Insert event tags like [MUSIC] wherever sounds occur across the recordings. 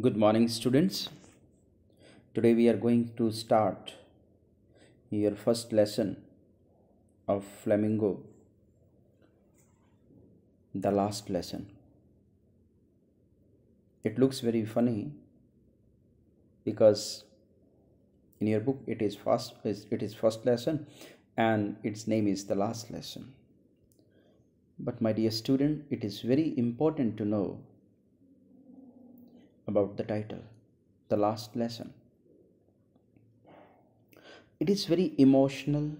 good morning students today we are going to start your first lesson of flamingo the last lesson it looks very funny because in your book it is first it is first lesson and its name is the last lesson but my dear student it is very important to know about the title The Last Lesson. It is very emotional,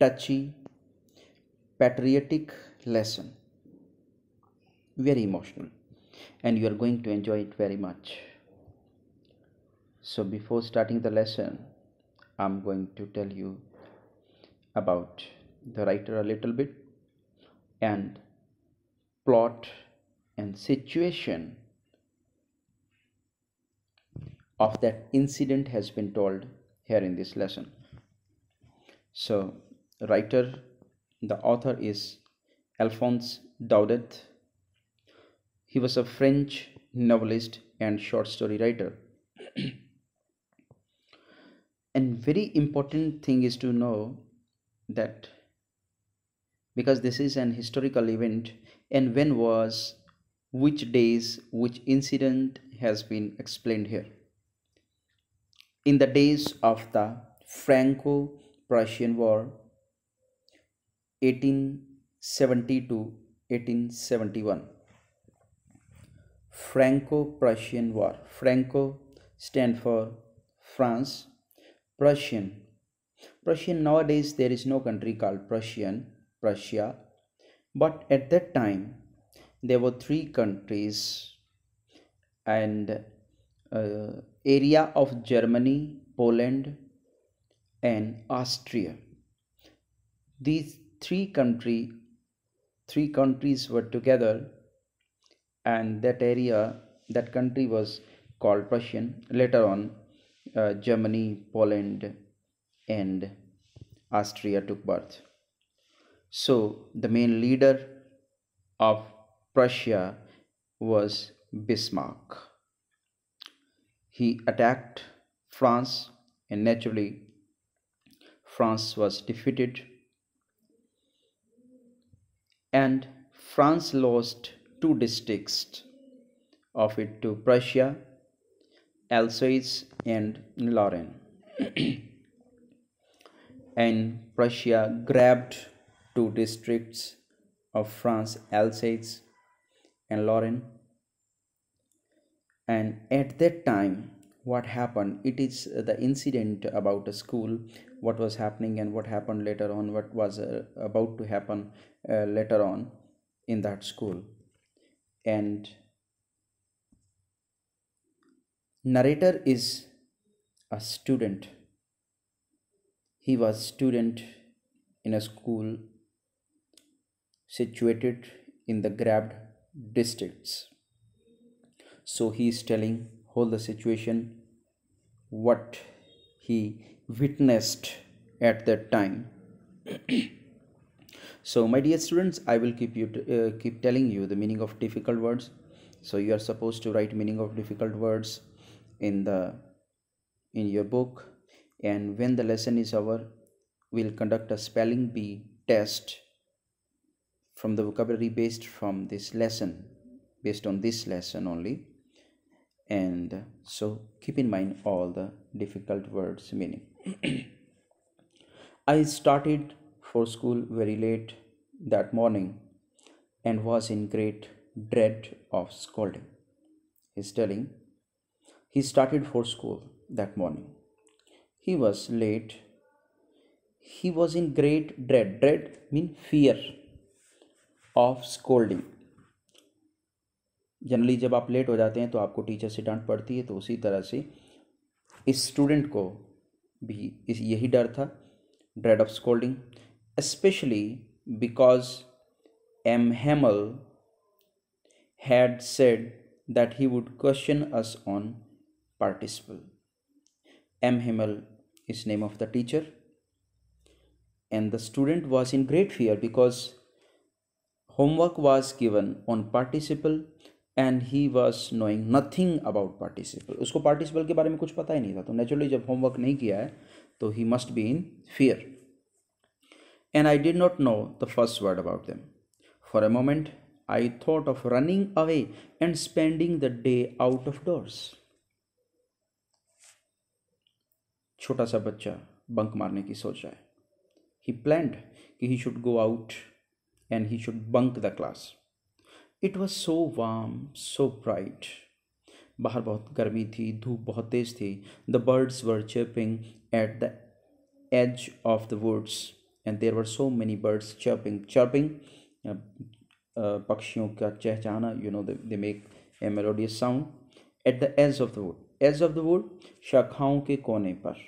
touchy, patriotic lesson. Very emotional, and you are going to enjoy it very much. So, before starting the lesson, I'm going to tell you about the writer a little bit and plot and situation of that incident has been told here in this lesson so writer the author is alphonse daudet he was a french novelist and short story writer [CLEARS THROAT] and very important thing is to know that because this is an historical event and when was which days which incident has been explained here in the days of the Franco Prussian War 1870 to 1871. Franco Prussian War. Franco stand for France, Prussian. Prussian nowadays there is no country called Prussian, Prussia, but at that time there were three countries and uh, area of Germany, Poland, and Austria. These three country, three countries were together, and that area, that country was called Prussian. Later on, uh, Germany, Poland, and Austria took birth. So the main leader of Prussia was Bismarck he attacked France and naturally France was defeated and France lost two districts of it to Prussia, Alsace and Lorraine. [CLEARS THROAT] and Prussia grabbed two districts of France, Alsace and Lorraine and at that time what happened it is the incident about a school what was happening and what happened later on what was uh, about to happen uh, later on in that school and narrator is a student he was student in a school situated in the grabbed districts so he is telling whole the situation what he witnessed at that time [CLEARS THROAT] so my dear students i will keep you uh, keep telling you the meaning of difficult words so you are supposed to write meaning of difficult words in the in your book and when the lesson is over we'll conduct a spelling bee test from the vocabulary based from this lesson based on this lesson only and so keep in mind all the difficult words meaning [CLEARS THROAT] i started for school very late that morning and was in great dread of scolding he's telling he started for school that morning he was late he was in great dread dread mean fear of scolding generally जब आप late हो जाते हैं तो आपको teacher से डांट पड़ती है तो उसी तरह से इस स्टूडेंट को भी इस यही डर था dread of scolding specially because M Hamel had said that he would question us on participle M Hamel is name of the teacher and the student was in great fear because homework was given on participle and he was knowing nothing about participle उसको participle के बारे में कुछ पता ही नहीं था तो naturally जब होमवर्क नहीं किया है तो he must be in fear and I did not know the first word about them for a moment I thought of running away and spending the day out of doors छोटा सा बच्चा bunk मारने की सोच रहा है he planned कि he should go out and he should bunk the class it was so warm so bright बाहर बहुत गर्मी थी धूप बहुत तेज़ थी the birds were chirping at the edge of the woods and there were so many birds chirping chirping पक्षियों का चहचहाना you know they make a melodious sound at the edge of the wood edge of the wood शाखाओं के कोने पर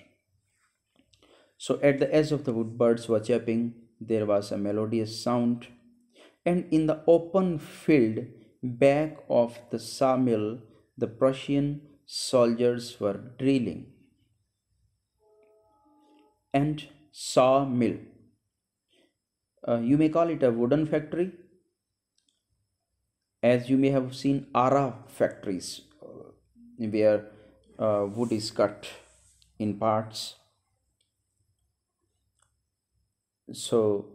सो at the edge of the wood birds were chirping there was a melodious sound and in the open field back of the sawmill, the Prussian soldiers were drilling. And sawmill. Uh, you may call it a wooden factory, as you may have seen Ara factories uh, where uh, wood is cut in parts. So,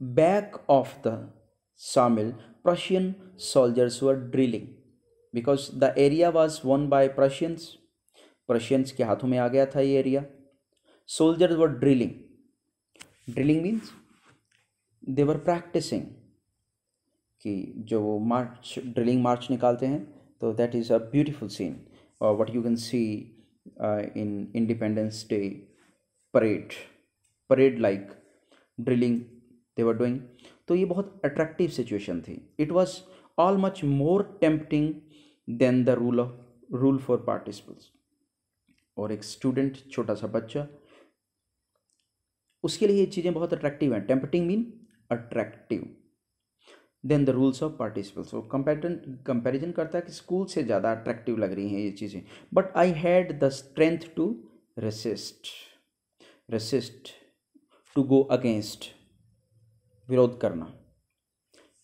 back of the Samil, Prussian soldiers were drilling because the area was won by Prussians. Prussians के हाथों में आ गया था ये area. Soldiers were drilling. Drilling means they were practicing. कि जो वो मार्च drilling मार्च निकालते हैं तो that is a beautiful scene और what you can see in Independence Day parade parade like drilling they were doing तो ये बहुत अट्रैक्टिव सिचुएशन थी it was all much more tempting than the rule of rule for participles और एक student छोटा सा बच्चा उसके लिए ये चीज़ें बहुत अट्रैक्टिव हैं tempting mean attractive than the rules of participles वो कंपेरिजन कंपेरिजन करता है कि स्कूल से ज़्यादा अट्रैक्टिव लग रही हैं ये चीज़ें but I had the strength to resist resist to go against विरोध करना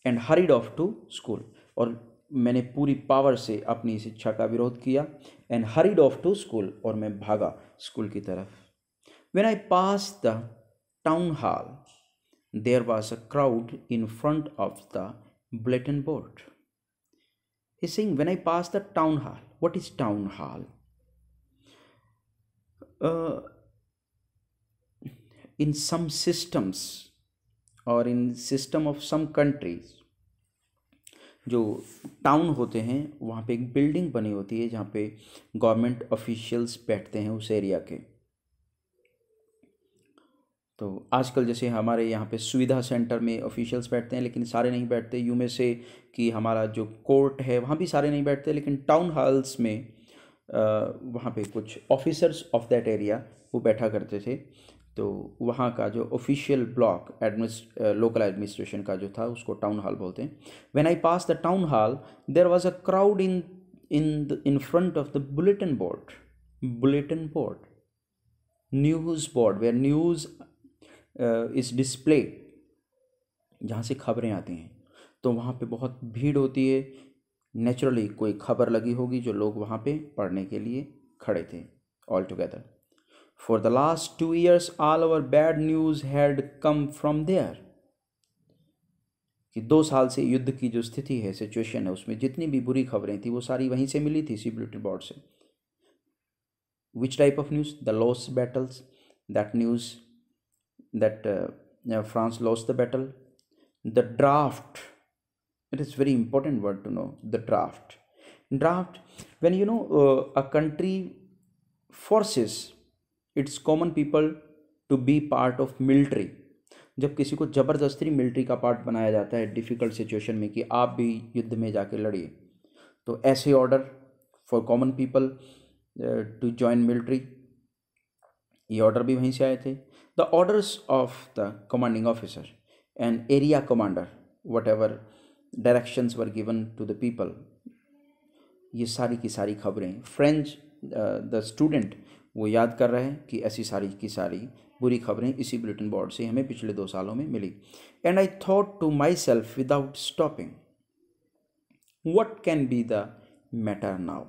and hurried off to school और मैंने पूरी पावर से अपनी शिक्षा का विरोध किया and hurried off to school और मैं भागा स्कूल की तरफ when I passed the town hall there was a crowd in front of the bulletin board He's when I passed the town hall what is town hall in some systems और in system of some countries जो town होते हैं वहाँ पे एक building बनी होती है जहाँ पे गवर्नमेंट ऑफिशियल्स बैठते हैं उस एरिया के तो आजकल जैसे हमारे यहाँ पे सुविधा सेंटर में ऑफिशियल्स बैठते हैं लेकिन सारे नहीं बैठते यू में से कि हमारा जो कोर्ट है वहाँ भी सारे नहीं बैठते लेकिन टाउन हॉल्स में वहाँ पे कुछ ऑफिसर्स ऑफ दैट एरिया वो बैठा करते थे तो वहाँ का जो ऑफिशियल ब्लॉक एडमिनिस्ट लोकल एडमिनिस्ट्रेशन का जो था उसको टाउन हॉल बोलते हैं when I passed the town hall there was a crowd in in in front of the bulletin board bulletin board news board where news is display जहाँ से खबरें आती हैं तो वहाँ पे बहुत भीड़ होती है नेचुरली कोई खबर लगी होगी जो लोग वहाँ पे पढ़ने के लिए खड़े थे all together For the last two years, all our bad news had come from there. कि दो साल से युद्ध की जो स्थिति है सिचुएशन है उसमें जितनी भी बुरी खबरें थी वो सारी वहीं से मिली थी इसी बुलेटिन बोर्ड से which type of news the lost battles that news that France lost the battle the draft it is very important word to know the draft draft when you know uh, a country forces it's common people to be part of military जब किसी को ज़बरदस्ती military का part बनाया जाता है difficult situation में कि आप भी युद्ध में जाके लड़िए तो ऐसे order for common people to join military ये ऑर्डर भी वहीं से आए थे the orders of the commanding officer and area commander whatever directions were given to the people ये सारी की सारी खबरें फ्रेंच द स्टूडेंट वो याद कर रहे हैं कि ऐसी सारी की सारी बुरी खबरें इसी बुलेटिन बोर्ड से हमें पिछले दो सालों में मिली and I thought to myself without stopping what can be the matter now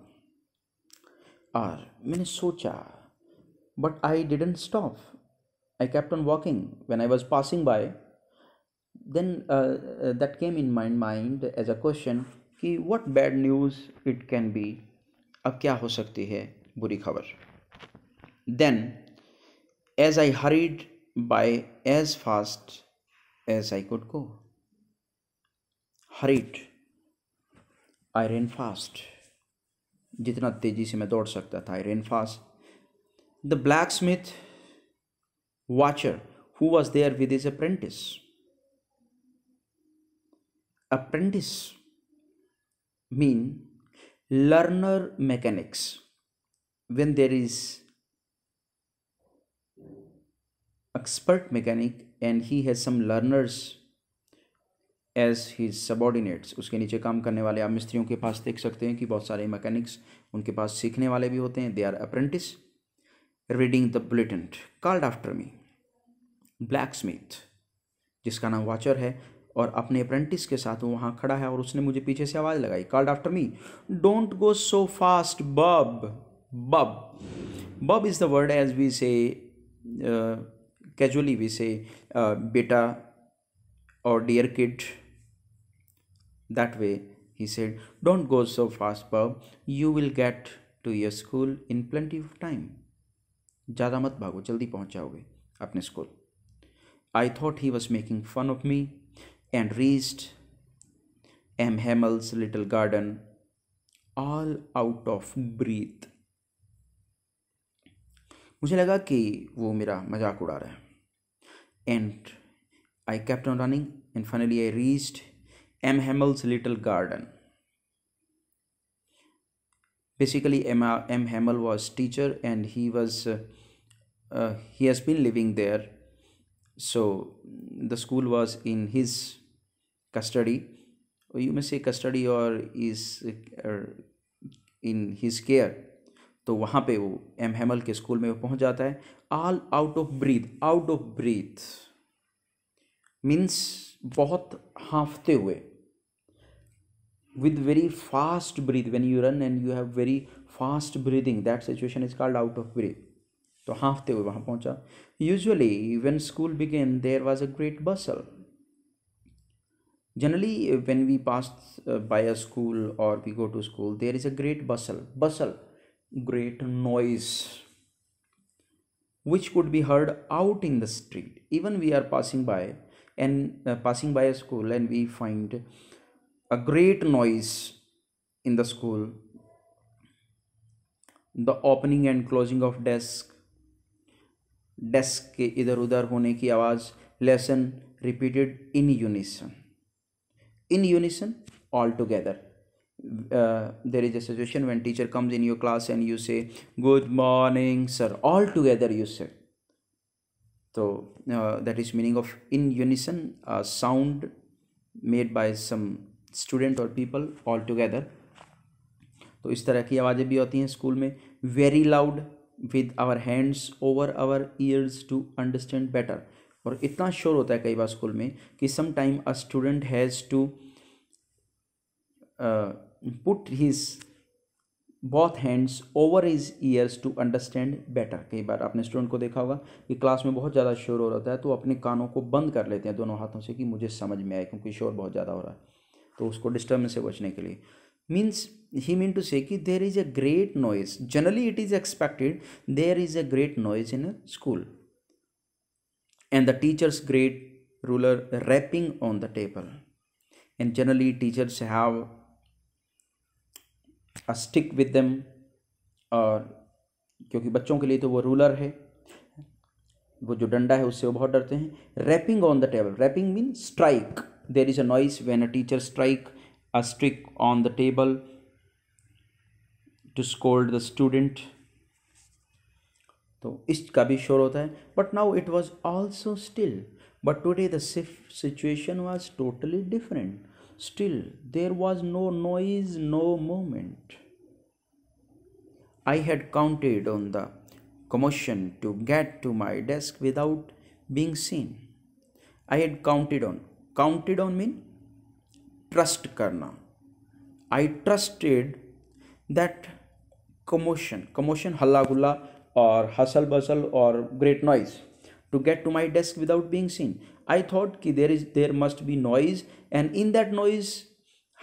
और मैंने सोचा but I didn't stop I kept on walking when I was passing by then that came in my mind as a question कि what bad news it can be अब क्या हो सकती है बुरी खबर Then, as I hurried by as fast as I could go, hurried I ran fast जितना तेज़ी से मैं दौड़ सकता था I ran fast the blacksmith Wachter who was there with his apprentice apprentice mean learner mechanics when there is expert mechanic and he has some learners as his subordinates उसके नीचे काम करने वाले आप मिस्त्रियों के पास देख सकते हैं कि बहुत सारे मैकेनिक्स उनके पास सीखने वाले भी होते हैं they are apprentice reading the bulletin called after me blacksmith जिसका नाम वॉचर है और अपने अप्रेंटिस के साथ वो वहाँ खड़ा है और उसने मुझे पीछे से आवाज़ लगाई called after me don't go so fast bub bub bub is the word as we say casually we say बेटा और dear kid that way he said don't go so fast bub you will get to your school in plenty of time ज़्यादा मत भागो जल्दी पहुँच जाओगे अपने school I thought he was making fun of me and reached M Hamel's little garden all out of breath मुझे लगा कि वो मेरा मजाक उड़ा रहा है and I kept on running and finally I reached M. Hamel's little garden. Basically, M. M. Hamel was teacher and he was uh, uh, he has been living there. So the school was in his custody, or you may say custody or is uh, in his care. तो वहाँ पे वो M हेमल के school में वो पहुँच जाता है all out of breath out of breath means बहुत हाँफते हुए with very fast breath when you run and you have very fast breathing that situation is called out of breath तो हाँफते हुए वहाँ पहुँचा usually when school began there was a great bustle generally when we pass by a school और we go to school there is a great bustle bustle great noise which could be heard out in the street even we are passing by and uh, passing by a school and we find a great noise in the school the opening and closing of desk desk ke idhar udhar hone ki आवाज़ lesson repeated in unison, in unison, all together. uh, there is a situation when teacher comes in your class and you say good morning sir all together you say so uh, that is meaning of in unison uh, sound made by some student or people all together तो इस तरह की आवाज़ें भी होती हैं school में very loud with our hands over our ears to understand better और इतना शोर होता है कई बार स्कूल में कि some time a student has to put his both hands over his ears to understand better कई बार आपने स्टूडेंट को देखा होगा कि क्लास में बहुत ज़्यादा शोर हो रहा है तो अपने कानों को बंद कर लेते हैं दोनों हाथों से कि मुझे समझ में आए क्योंकि शोर बहुत ज़्यादा हो रहा है तो उसको डिस्टर्बेंस से बचने के लिए means he mean to say कि there is a great noise generally it is expected there is a great noise in a school and the teacher's great ruler rapping on the table and generally teachers have stick with them और क्योंकि बच्चों के लिए तो वो ruler है वो जो डंडा है उससे वो बहुत डरते हैं rapping on the table rapping mean strike there is a noise when a teacher strike a stick on the table to scold the student तो इसका भी शोर होता है but now it was also still but today the situation was totally different Still, there was no noise, no movement. I had counted on the commotion to get to my desk without being seen. I had counted on. Counted on mean trust karna. I trusted that commotion, commotion, hala gulla, or hustle bustle, or great noise to get to my desk without being seen. I thought ki there is there must be noise and in that noise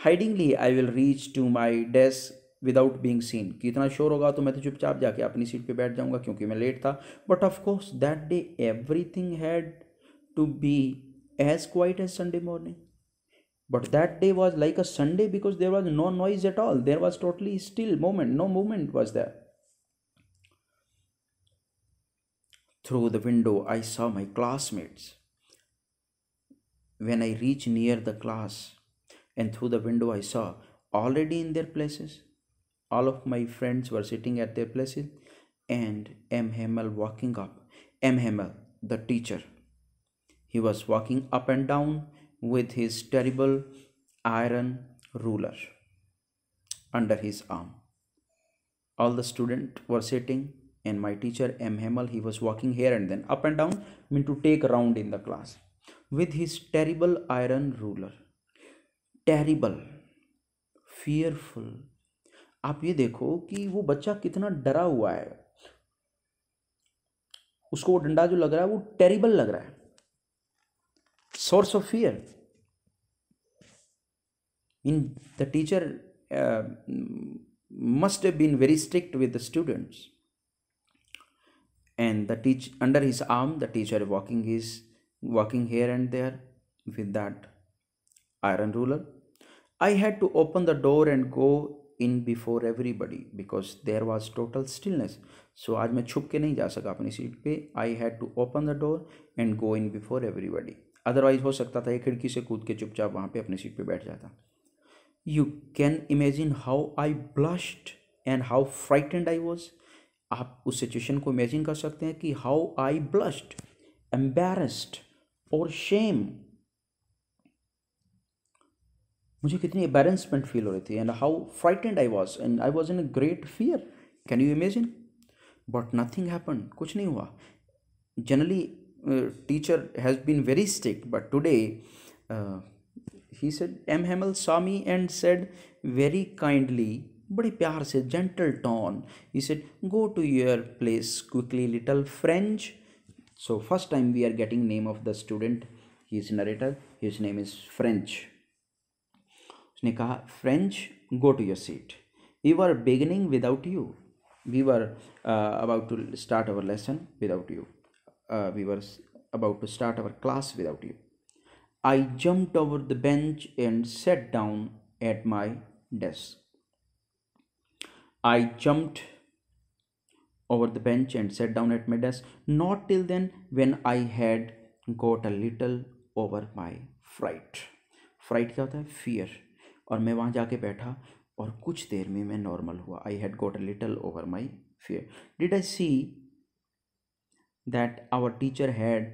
hidingly I will reach to my desk without being seen. कि इतना शोर होगा तो मैं तो चुपचाप जाके अपनी सीट पे बैठ जाऊंगा क्योंकि मैं लेट था of course, that day everything had to be as quiet as Sunday morning. but that day was like a sunday because there was no noise at all there was totally still moment no movement was there through the window i saw my classmates when I reached near the class and through the window, I saw already in their places. All of my friends were sitting at their places and M. Hamel walking up. M. Hamel, the teacher. He was walking up and down with his terrible iron ruler under his arm. All the students were sitting and my teacher M. Hamel, he was walking here and then up and down, meant to take round in the class. With his terrible iron ruler terrible fearful आप ये देखो कि वो बच्चा कितना डरा हुआ है उसको वो डंडा जो लग रहा है वो टेरिबल लग रहा है source of fear in the teacher must been very strict with the students and the teach under his arm the teacher walking is working here and there with that iron ruler. I had to open the door and go in before everybody because there was total stillness. So आज मैं छुप के नहीं जा सका अपनी seat पे I had to open the door and go in before everybody otherwise हो सकता था ये खिड़की से कूद के चुपचाप वहाँ पे अपनी सीट पे बैठ जाता you can imagine how I blushed and how frightened I was आप उस सिचुएशन को इमेजिन कर सकते हैं कि हाउ आई ब्लश्ड एम्बेरस्ड और शेम मुझे कितनी एम्बेरेंसमेंट फील हो रही थी and how frightened I was and I was in a great fear can you imagine but nothing happen कुछ नहीं हुआ generally teacher has been very stick but today he said M हेमल Sami and said very kindly बड़े प्यार से gentle tone he said go to your place quickly little French so first time we are getting name of the student his narrator his name is french usne kaha french go to your seat we were beginning without you we were uh, about to start our lesson without you uh, we were about to start our class without you i jumped over the bench and sat down at my desk i jumped over the bench and sat down at my desk. Not till then, when I had got a little over my fright. Fright क्या होता है fear और मैं वहाँ जाके बैठा और कुछ देर में मैं नॉर्मल हुआ I had got a little over my fear did I see that our teacher had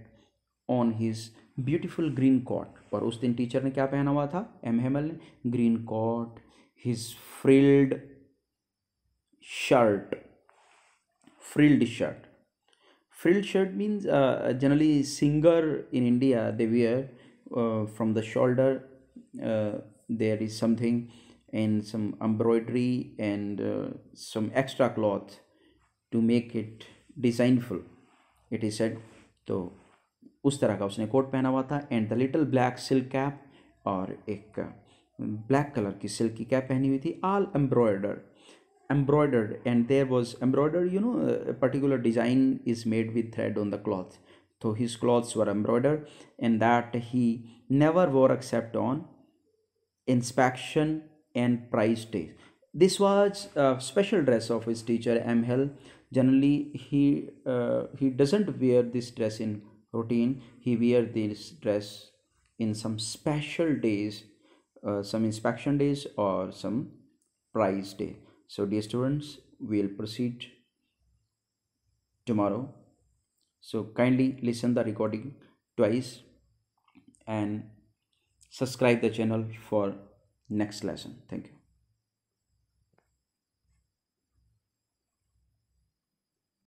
on his beautiful green coat और उस दिन टीचर ने क्या पहना हुआ था एम हेमल ने green coat his frilled shirt frilled shirt frilled shirt means uh, generally singer in india they wear uh, from the shoulder uh, there is something and some embroidery and some extra cloth to make it designful it is said तो उस तरह का उसने coat पहना हुआ था and the little black silk cap और एक ब्लैक कलर की सिल्क की कैप पहनी हुई थी all embroider embroidered and there was embroidered you know a particular design is made with thread on the cloth so his clothes were embroidered and that he never wore except on inspection and prize days this was a special dress of his teacher Amhal. generally he uh, he doesn't wear this dress in routine he wear this dress in some special days uh, some inspection days or some prize day so dear students we will proceed tomorrow so kindly listen the recording twice and subscribe the channel for next lesson thank you